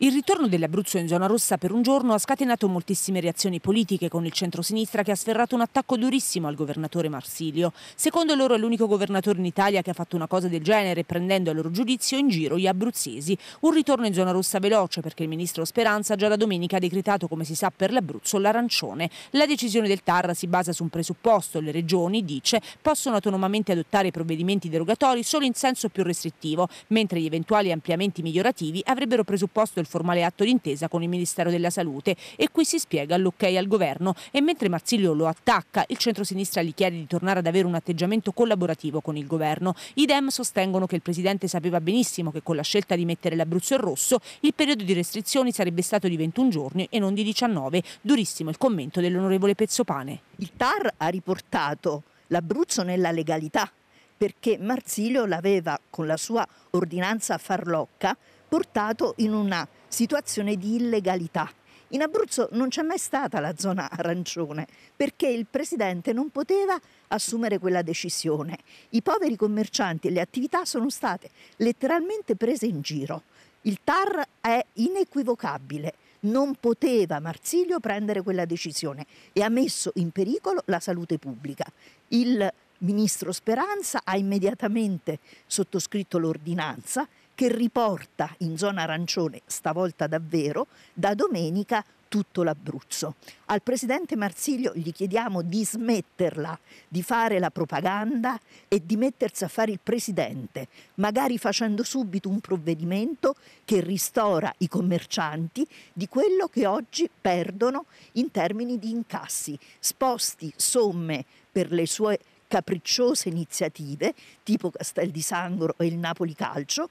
Il ritorno dell'Abruzzo in zona rossa per un giorno ha scatenato moltissime reazioni politiche con il centro-sinistra che ha sferrato un attacco durissimo al governatore Marsilio. Secondo loro è l'unico governatore in Italia che ha fatto una cosa del genere, prendendo a loro giudizio in giro gli abruzzesi. Un ritorno in zona rossa veloce perché il ministro Speranza già da domenica ha decretato, come si sa, per l'Abruzzo l'arancione. La decisione del TAR si basa su un presupposto. Le regioni, dice, possono autonomamente adottare provvedimenti derogatori solo in senso più restrittivo, mentre gli eventuali ampliamenti migliorativi avrebbero presupposto il il formale atto d'intesa con il Ministero della Salute e qui si spiega l'ok al governo e mentre Marsilio lo attacca, il centrosinistra gli chiede di tornare ad avere un atteggiamento collaborativo con il governo. I Dem sostengono che il Presidente sapeva benissimo che con la scelta di mettere l'Abruzzo in rosso il periodo di restrizioni sarebbe stato di 21 giorni e non di 19. Durissimo il commento dell'onorevole Pezzopane. Il TAR ha riportato l'Abruzzo nella legalità perché Marsilio l'aveva con la sua ordinanza farlocca portato in una situazione di illegalità. In Abruzzo non c'è mai stata la zona arancione perché il presidente non poteva assumere quella decisione. I poveri commercianti e le attività sono state letteralmente prese in giro. Il TAR è inequivocabile. Non poteva Marsilio prendere quella decisione e ha messo in pericolo la salute pubblica. Il ministro Speranza ha immediatamente sottoscritto l'ordinanza che riporta in zona arancione, stavolta davvero, da domenica tutto l'Abruzzo. Al presidente Marsiglio gli chiediamo di smetterla di fare la propaganda e di mettersi a fare il presidente, magari facendo subito un provvedimento che ristora i commercianti di quello che oggi perdono in termini di incassi. Sposti somme per le sue capricciose iniziative tipo Castel di Sangro e il Napoli Calcio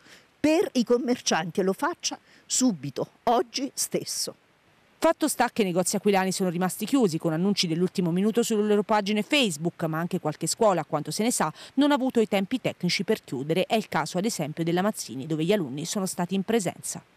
per i commercianti e lo faccia subito, oggi stesso. Fatto sta che i negozi aquilani sono rimasti chiusi con annunci dell'ultimo minuto sulle loro pagine Facebook, ma anche qualche scuola, a quanto se ne sa, non ha avuto i tempi tecnici per chiudere. È il caso ad esempio della Mazzini, dove gli alunni sono stati in presenza.